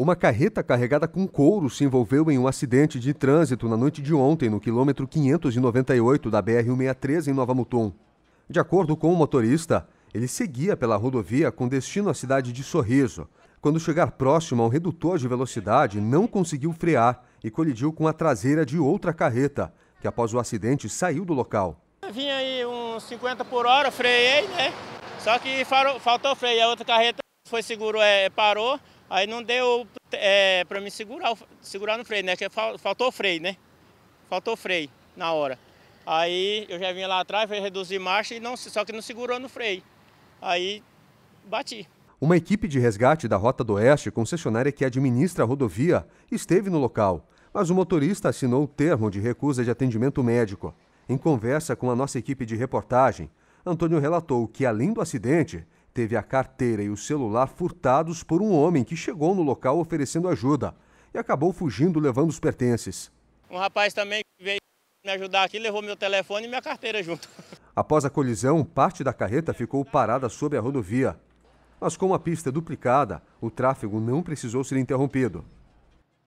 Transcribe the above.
Uma carreta carregada com couro se envolveu em um acidente de trânsito na noite de ontem, no quilômetro 598 da BR-163, em Nova Mutum. De acordo com o motorista, ele seguia pela rodovia com destino à cidade de Sorriso. Quando chegar próximo a um redutor de velocidade, não conseguiu frear e colidiu com a traseira de outra carreta, que após o acidente saiu do local. vinha aí uns 50 por hora, freiei, né? Só que faltou freio, a outra carreta foi seguro, é, parou, Aí não deu é, para me segurar, segurar no freio, né? Porque faltou freio, né? Faltou freio na hora. Aí eu já vinha lá atrás, veio reduzir marcha, e não, só que não segurou no freio. Aí bati. Uma equipe de resgate da Rota do Oeste, concessionária que administra a rodovia, esteve no local, mas o motorista assinou o termo de recusa de atendimento médico. Em conversa com a nossa equipe de reportagem, Antônio relatou que, além do acidente, teve a carteira e o celular furtados por um homem que chegou no local oferecendo ajuda e acabou fugindo levando os pertences. Um rapaz também veio me ajudar aqui, levou meu telefone e minha carteira junto. Após a colisão, parte da carreta ficou parada sobre a rodovia. Mas com a pista duplicada, o tráfego não precisou ser interrompido.